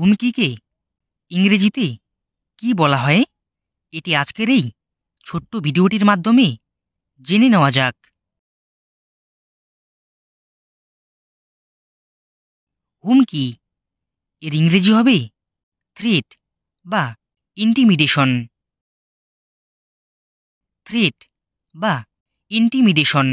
হুমকিকে ইংরেজিতে কি বলা হয় এটি আজকের এই ছোট্ট ভিডিওটির মাধ্যমে জেনে নেওয়া যাক হুমকি এর ইংরেজি হবে থ্রেট বা ইন্টিমিডেশন থ্রেট বা ইন্টিমিডেশন